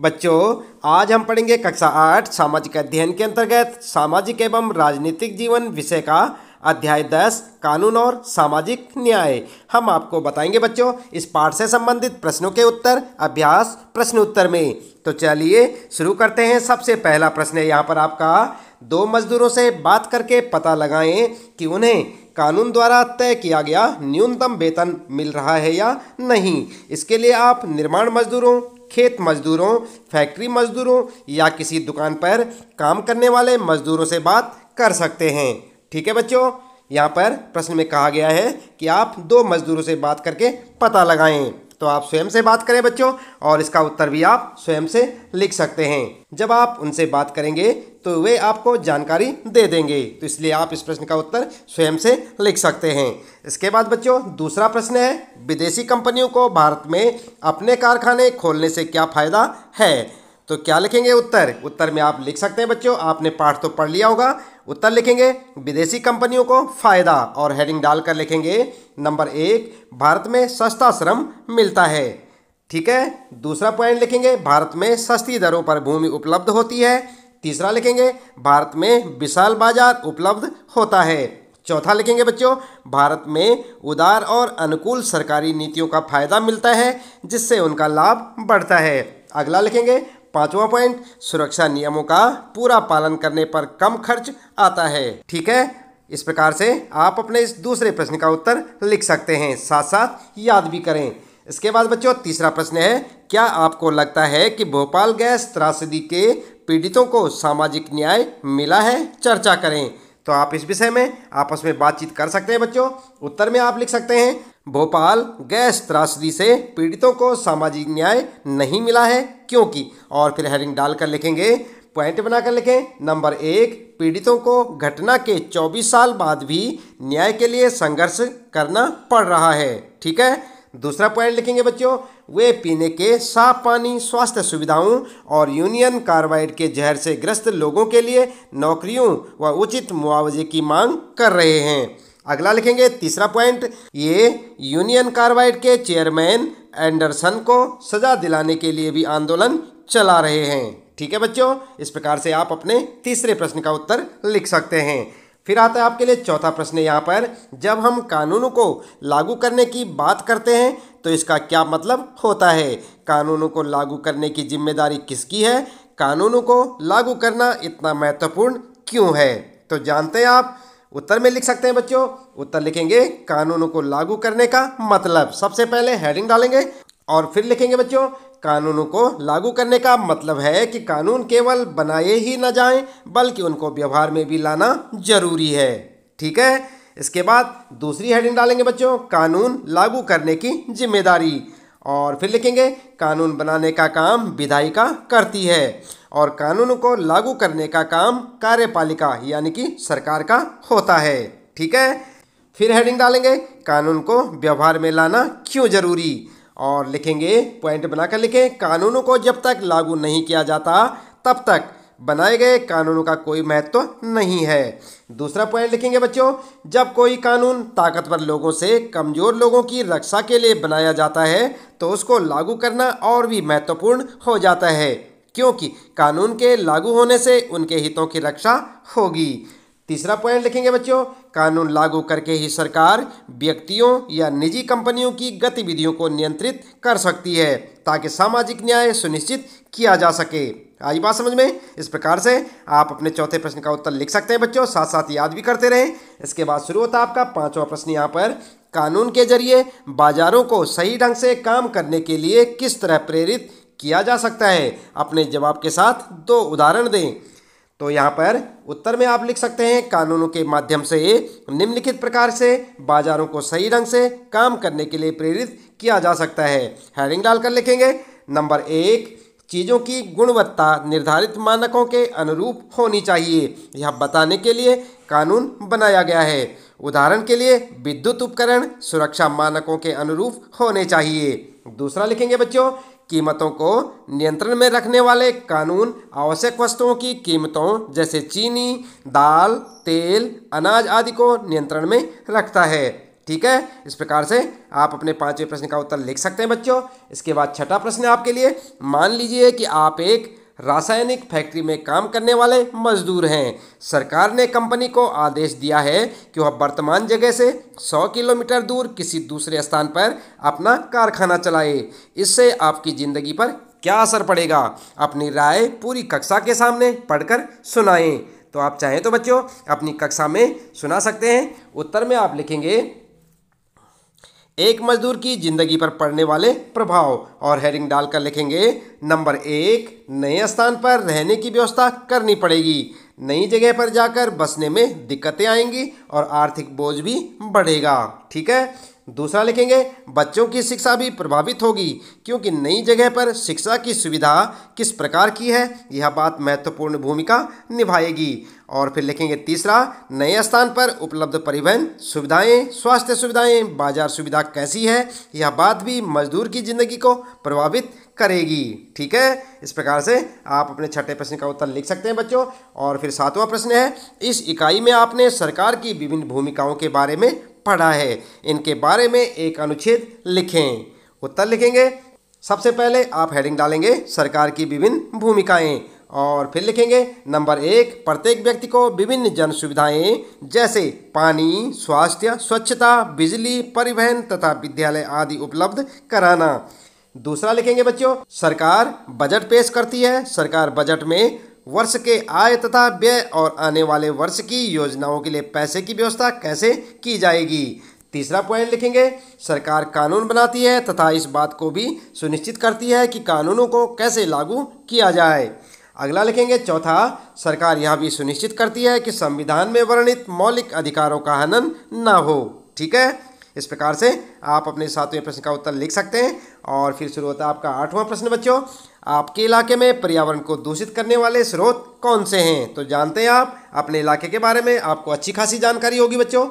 बच्चों आज हम पढ़ेंगे कक्षा आठ सामाजिक अध्ययन के अंतर्गत सामाजिक एवं राजनीतिक जीवन विषय का अध्याय दस कानून और सामाजिक न्याय हम आपको बताएंगे बच्चों इस पाठ से संबंधित प्रश्नों के उत्तर अभ्यास प्रश्न उत्तर में तो चलिए शुरू करते हैं सबसे पहला प्रश्न है यहाँ पर आपका दो मजदूरों से बात करके पता लगाएं कि उन्हें कानून द्वारा तय किया गया न्यूनतम वेतन मिल रहा है या नहीं इसके लिए आप निर्माण मजदूरों खेत मजदूरों फैक्ट्री मजदूरों या किसी दुकान पर काम करने वाले मजदूरों से बात कर सकते हैं ठीक है बच्चों यहाँ पर प्रश्न में कहा गया है कि आप दो मजदूरों से बात करके पता लगाएं तो आप स्वयं से बात करें बच्चों और इसका उत्तर भी आप स्वयं से लिख सकते हैं जब आप उनसे बात करेंगे तो वे आपको जानकारी दे देंगे तो इसलिए आप इस प्रश्न का उत्तर स्वयं से लिख सकते हैं इसके बाद बच्चों दूसरा प्रश्न है विदेशी कंपनियों को भारत में अपने कारखाने खोलने से क्या फ़ायदा है तो क्या लिखेंगे उत्तर उत्तर में आप लिख सकते हैं बच्चों आपने पाठ तो पढ़ लिया होगा उत्तर लिखेंगे विदेशी कंपनियों को फायदा और हेडिंग डालकर लिखेंगे नंबर एक भारत में सस्ता श्रम मिलता है ठीक है दूसरा पॉइंट लिखेंगे भारत में सस्ती दरों पर भूमि उपलब्ध होती है तीसरा लिखेंगे भारत में विशाल बाजार उपलब्ध होता है चौथा लिखेंगे बच्चों भारत में उदार और अनुकूल सरकारी नीतियों का फायदा मिलता है जिससे उनका लाभ बढ़ता है अगला लिखेंगे पांचवा पॉइंट सुरक्षा नियमों का पूरा पालन करने पर कम खर्च आता है ठीक है इस प्रकार से आप अपने इस दूसरे प्रश्न का उत्तर लिख सकते हैं साथ साथ याद भी करें इसके बाद बच्चों तीसरा प्रश्न है क्या आपको लगता है कि भोपाल गैस त्रासदी के पीड़ितों को सामाजिक न्याय मिला है चर्चा करें तो आप इस विषय में आपस में बातचीत कर सकते हैं बच्चों उत्तर में आप लिख सकते हैं भोपाल गैस त्रासदी से पीड़ितों को सामाजिक न्याय नहीं मिला है क्योंकि और फिर हेरिंग डालकर लिखेंगे पॉइंट बनाकर लिखें नंबर एक पीड़ितों को घटना के 24 साल बाद भी न्याय के लिए संघर्ष करना पड़ रहा है ठीक है दूसरा पॉइंट लिखेंगे बच्चों वे पीने के साफ पानी स्वास्थ्य सुविधाओं और यूनियन कार्बाइड के जहर से ग्रस्त लोगों के लिए नौकरियों व उचित मुआवजे की मांग कर रहे हैं अगला लिखेंगे तीसरा पॉइंट ये यूनियन कार्बाइड के चेयरमैन एंडरसन को सजा दिलाने के लिए भी आंदोलन चला रहे हैं ठीक है बच्चों इस प्रकार से आप अपने तीसरे प्रश्न का उत्तर लिख सकते हैं फिर आता है आपके लिए चौथा प्रश्न यहाँ पर जब हम कानूनों को लागू करने की बात करते हैं तो इसका क्या मतलब होता है कानूनों को लागू करने की जिम्मेदारी किसकी है कानूनों को लागू करना इतना महत्वपूर्ण क्यों है तो जानते हैं आप उत्तर में लिख सकते हैं बच्चों उत्तर लिखेंगे कानूनों को लागू करने का मतलब सबसे पहले हेडिंग डालेंगे और फिर लिखेंगे बच्चों कानूनों को लागू करने का मतलब है कि कानून केवल बनाए ही ना जाएं बल्कि उनको व्यवहार में भी लाना जरूरी है ठीक है इसके बाद दूसरी हेडिंग डालेंगे बच्चों कानून लागू करने की जिम्मेदारी और फिर लिखेंगे कानून बनाने का काम विधायिका करती है और कानून को लागू करने का काम कार्यपालिका यानी कि सरकार का होता है ठीक है फिर हेडिंग डालेंगे कानून को व्यवहार में लाना क्यों जरूरी और लिखेंगे पॉइंट बनाकर लिखें कानूनों को जब तक लागू नहीं किया जाता तब तक बनाए गए कानूनों का कोई महत्व तो नहीं है दूसरा पॉइंट लिखेंगे बच्चों जब कोई कानून ताकतवर लोगों से कमज़ोर लोगों की रक्षा के लिए बनाया जाता है तो उसको लागू करना और भी महत्वपूर्ण हो जाता है क्योंकि कानून के लागू होने से उनके हितों की रक्षा होगी तीसरा पॉइंट लिखेंगे बच्चों कानून लागू करके ही सरकार व्यक्तियों या निजी कंपनियों की गतिविधियों को नियंत्रित कर सकती है ताकि सामाजिक न्याय सुनिश्चित किया जा सके आई बात समझ में इस प्रकार से आप अपने चौथे प्रश्न का उत्तर लिख सकते हैं बच्चों साथ साथ याद भी करते रहें इसके बाद शुरू होता है आपका पांचवा प्रश्न यहाँ पर कानून के जरिए बाजारों को सही ढंग से काम करने के लिए किस तरह प्रेरित किया जा सकता है अपने जवाब के साथ दो उदाहरण दें तो यहाँ पर उत्तर में आप लिख सकते हैं कानूनों के माध्यम से निम्नलिखित प्रकार से बाजारों को सही ढंग से काम करने के लिए प्रेरित किया जा सकता है हेडिंग डालकर लिखेंगे नंबर एक चीज़ों की गुणवत्ता निर्धारित मानकों के अनुरूप होनी चाहिए यह बताने के लिए कानून बनाया गया है उदाहरण के लिए विद्युत उपकरण सुरक्षा मानकों के अनुरूप होने चाहिए दूसरा लिखेंगे बच्चों कीमतों को नियंत्रण में रखने वाले कानून आवश्यक वस्तुओं की कीमतों जैसे चीनी दाल तेल अनाज आदि को नियंत्रण में रखता है ठीक है इस प्रकार से आप अपने पांचवें प्रश्न का उत्तर लिख सकते हैं बच्चों इसके बाद छठा प्रश्न आपके लिए मान लीजिए कि आप एक रासायनिक फैक्ट्री में काम करने वाले मजदूर हैं सरकार ने कंपनी को आदेश दिया है कि वह वर्तमान जगह से 100 किलोमीटर दूर किसी दूसरे स्थान पर अपना कारखाना चलाए इससे आपकी ज़िंदगी पर क्या असर पड़ेगा अपनी राय पूरी कक्षा के सामने पढ़कर सुनाएं तो आप चाहें तो बच्चों अपनी कक्षा में सुना सकते हैं उत्तर में आप लिखेंगे एक मजदूर की जिंदगी पर पड़ने वाले प्रभाव और हेडिंग डालकर लिखेंगे नंबर एक नए स्थान पर रहने की व्यवस्था करनी पड़ेगी नई जगह पर जाकर बसने में दिक्कतें आएंगी और आर्थिक बोझ भी बढ़ेगा ठीक है दूसरा लिखेंगे बच्चों की शिक्षा भी प्रभावित होगी क्योंकि नई जगह पर शिक्षा की सुविधा किस प्रकार की है यह बात महत्वपूर्ण भूमिका निभाएगी और फिर लिखेंगे तीसरा नए स्थान पर उपलब्ध परिवहन सुविधाएं स्वास्थ्य सुविधाएं बाजार सुविधा कैसी है यह बात भी मजदूर की ज़िंदगी को प्रभावित करेगी ठीक है इस प्रकार से आप अपने छठे प्रश्न का उत्तर लिख सकते हैं बच्चों और फिर सातवां प्रश्न है इस इकाई में आपने सरकार की विभिन्न भूमिकाओं के बारे में पढ़ा है इनके बारे में एक अनुच्छेद लिखें उत्तर लिखेंगे सबसे पहले आप हेडिंग डालेंगे सरकार की विभिन्न भूमिकाएं और फिर लिखेंगे नंबर एक प्रत्येक व्यक्ति को विभिन्न जन सुविधाएँ जैसे पानी स्वास्थ्य स्वच्छता बिजली परिवहन तथा विद्यालय आदि उपलब्ध कराना दूसरा लिखेंगे बच्चों सरकार बजट पेश करती है सरकार बजट में वर्ष के आय तथा व्यय और आने वाले वर्ष की योजनाओं के लिए पैसे की व्यवस्था कैसे की जाएगी तीसरा पॉइंट लिखेंगे सरकार कानून बनाती है तथा इस बात को भी सुनिश्चित करती है कि कानूनों को कैसे लागू किया जाए अगला लिखेंगे चौथा सरकार यह भी सुनिश्चित करती है कि संविधान में वर्णित मौलिक अधिकारों का हनन ना हो ठीक है इस प्रकार से आप अपने सातवें प्रश्न का उत्तर लिख सकते हैं और फिर शुरू होता है आपका आठवां प्रश्न बच्चों आपके इलाके में पर्यावरण को दूषित करने वाले स्रोत कौन से हैं तो जानते हैं आप अपने इलाके के बारे में आपको अच्छी खासी जानकारी होगी बच्चों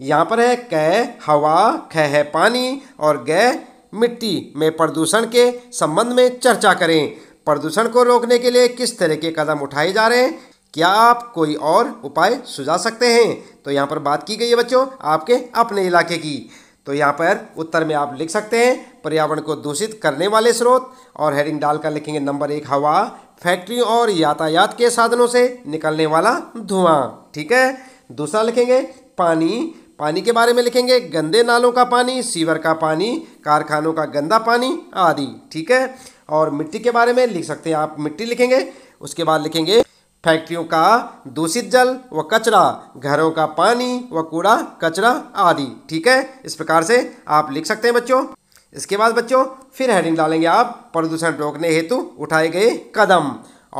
यहाँ पर है क हवा ख है पानी और ग मिट्टी में प्रदूषण के संबंध में चर्चा करें प्रदूषण को रोकने के लिए किस तरह के कदम उठाए जा रहे हैं क्या आप कोई और उपाय सुझा सकते हैं तो यहाँ पर बात की गई है बच्चों आपके अपने इलाके की तो यहाँ पर उत्तर में आप लिख सकते हैं पर्यावरण को दूषित करने वाले स्रोत और हेडिंग डालकर लिखेंगे नंबर एक हवा फैक्ट्री और यातायात के साधनों से निकलने वाला धुआं ठीक है दूसरा लिखेंगे पानी पानी के बारे में लिखेंगे गंदे नालों का पानी सीवर का पानी कारखानों का गंदा पानी आदि ठीक है और मिट्टी के बारे में लिख सकते हैं आप मिट्टी लिखेंगे उसके बाद लिखेंगे फैक्ट्रियों का दूषित जल व कचरा घरों का पानी व कूड़ा कचरा आदि ठीक है इस प्रकार से आप लिख सकते हैं बच्चों इसके बाद बच्चों फिर हेडिंग डालेंगे आप प्रदूषण रोकने हेतु उठाए गए कदम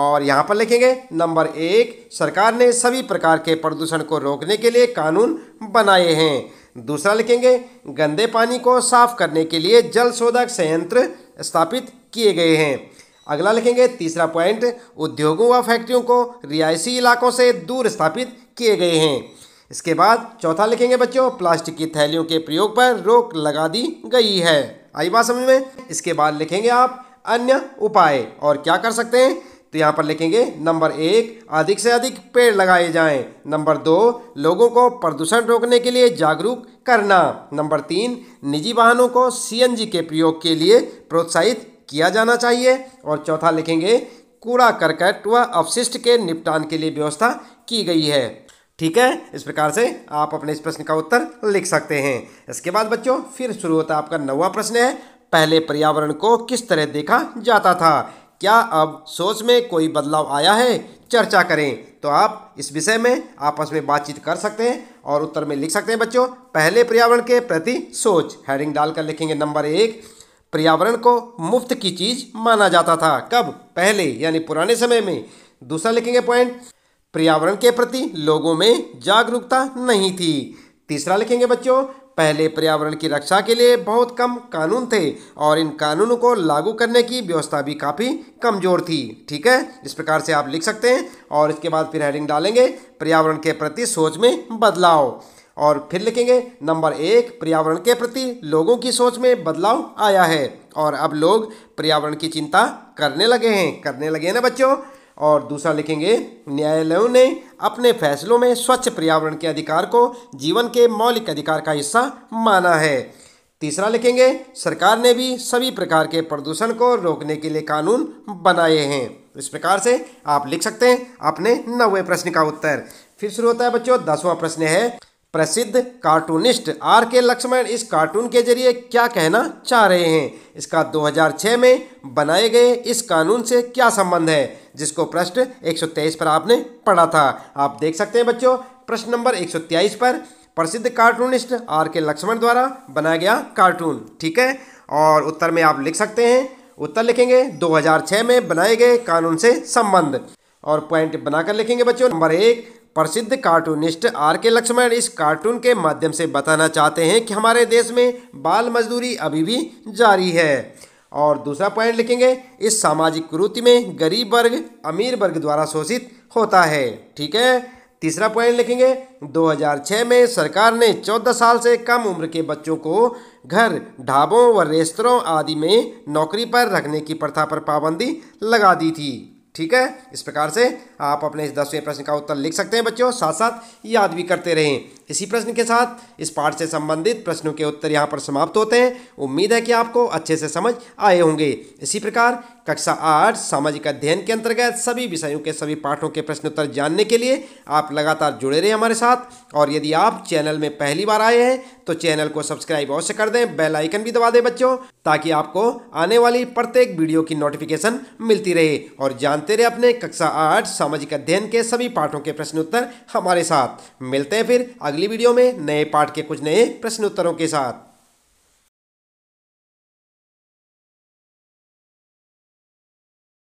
और यहाँ पर लिखेंगे नंबर एक सरकार ने सभी प्रकार के प्रदूषण को रोकने के लिए कानून बनाए हैं दूसरा लिखेंगे गंदे पानी को साफ करने के लिए जल शोधक संयंत्र स्थापित किए गए हैं अगला लिखेंगे तीसरा पॉइंट उद्योगों व फैक्ट्रियों को रिहायशी इलाकों से दूर स्थापित किए गए हैं इसके बाद चौथा लिखेंगे बच्चों प्लास्टिक की थैलियों के प्रयोग पर रोक लगा दी गई है आई बात समझ में इसके बाद लिखेंगे आप अन्य उपाय और क्या कर सकते हैं तो यहाँ पर लिखेंगे नंबर एक अधिक से अधिक पेड़ लगाए जाएं नंबर दो लोगों को प्रदूषण रोकने के लिए जागरूक करना नंबर तीन निजी वाहनों को सीएनजी के प्रयोग के लिए प्रोत्साहित किया जाना चाहिए और चौथा लिखेंगे कूड़ा करकट व अवशिष्ट के निपटान के लिए व्यवस्था की गई है ठीक है इस प्रकार से आप अपने इस प्रश्न का उत्तर लिख सकते हैं इसके बाद बच्चों फिर शुरू होता है आपका नवा प्रश्न है पहले पर्यावरण को किस तरह देखा जाता था क्या अब सोच में कोई बदलाव आया है चर्चा करें तो आप इस विषय में आपस में बातचीत कर सकते हैं और उत्तर में लिख सकते हैं बच्चों पहले पर्यावरण के प्रति सोच हेडिंग डालकर लिखेंगे नंबर एक पर्यावरण को मुफ्त की चीज माना जाता था कब पहले यानी पुराने समय में दूसरा लिखेंगे पॉइंट पर्यावरण के प्रति लोगों में जागरूकता नहीं थी तीसरा लिखेंगे बच्चों पहले पर्यावरण की रक्षा के लिए बहुत कम कानून थे और इन कानूनों को लागू करने की व्यवस्था भी काफ़ी कमज़ोर थी ठीक है इस प्रकार से आप लिख सकते हैं और इसके बाद फिर हेडिंग डालेंगे पर्यावरण के प्रति सोच में बदलाव और फिर लिखेंगे नंबर एक पर्यावरण के प्रति लोगों की सोच में बदलाव आया है और अब लोग पर्यावरण की चिंता करने लगे हैं करने लगे हैं ना बच्चों और दूसरा लिखेंगे न्यायालयों ने अपने फैसलों में स्वच्छ पर्यावरण के अधिकार को जीवन के मौलिक अधिकार का हिस्सा माना है तीसरा लिखेंगे सरकार ने भी सभी प्रकार के प्रदूषण को रोकने के लिए कानून बनाए हैं इस प्रकार से आप लिख सकते हैं अपने नवे प्रश्न का उत्तर फिर शुरू होता है बच्चों दसवां प्रश्न है प्रसिद्ध कार्टूनिस्ट आर के लक्ष्मण इस कार्टून के जरिए क्या कहना चाह रहे हैं इसका 2006 में बनाए गए इस कानून से क्या संबंध है जिसको प्रश्न 123 पर आपने पढ़ा था आप देख सकते हैं बच्चों प्रश्न नंबर एक पर प्रसिद्ध कार्टूनिस्ट आर के लक्ष्मण द्वारा बनाया गया कार्टून ठीक है और उत्तर में आप लिख सकते हैं उत्तर लिखेंगे 2006 में बनाए गए कानून से संबंध और पॉइंट बनाकर लिखेंगे बच्चों नंबर एक प्रसिद्ध कार्टूनिस्ट आर के लक्ष्मण इस कार्टून के माध्यम से बताना चाहते हैं कि हमारे देश में बाल मजदूरी अभी भी जारी है और दूसरा पॉइंट लिखेंगे इस सामाजिक कुरुति में गरीब वर्ग अमीर वर्ग द्वारा शोषित होता है ठीक है तीसरा पॉइंट लिखेंगे 2006 में सरकार ने 14 साल से कम उम्र के बच्चों को घर ढाबों व रेस्तरों आदि में नौकरी पर रखने की प्रथा पर पाबंदी लगा दी थी ठीक है इस प्रकार से आप अपने इस दसवें प्रश्न का उत्तर लिख सकते हैं बच्चों साथ साथ याद भी करते रहें इसी प्रश्न के साथ इस पाठ से संबंधित प्रश्नों के उत्तर यहाँ पर समाप्त होते हैं उम्मीद है कि आपको अच्छे से समझ आए होंगे इसी प्रकार कक्षा आठ सामाजिक अध्ययन के अंतर्गत सभी विषयों के सभी पाठों के प्रश्न उत्तर जानने के लिए आप लगातार जुड़े रहें हमारे साथ और यदि आप चैनल में पहली बार आए हैं तो चैनल को सब्सक्राइब अवश्य कर दें बेल आइकन भी दबा दें बच्चों ताकि आपको आने वाली प्रत्येक वीडियो की नोटिफिकेशन मिलती रहे और जानते रहे अपने कक्षा आठ सामाजिक अध्ययन के सभी पाठों के प्रश्न उत्तर हमारे साथ मिलते हैं फिर अगली वीडियो में नए पाठ के कुछ नए प्रश्नोत्तरों के साथ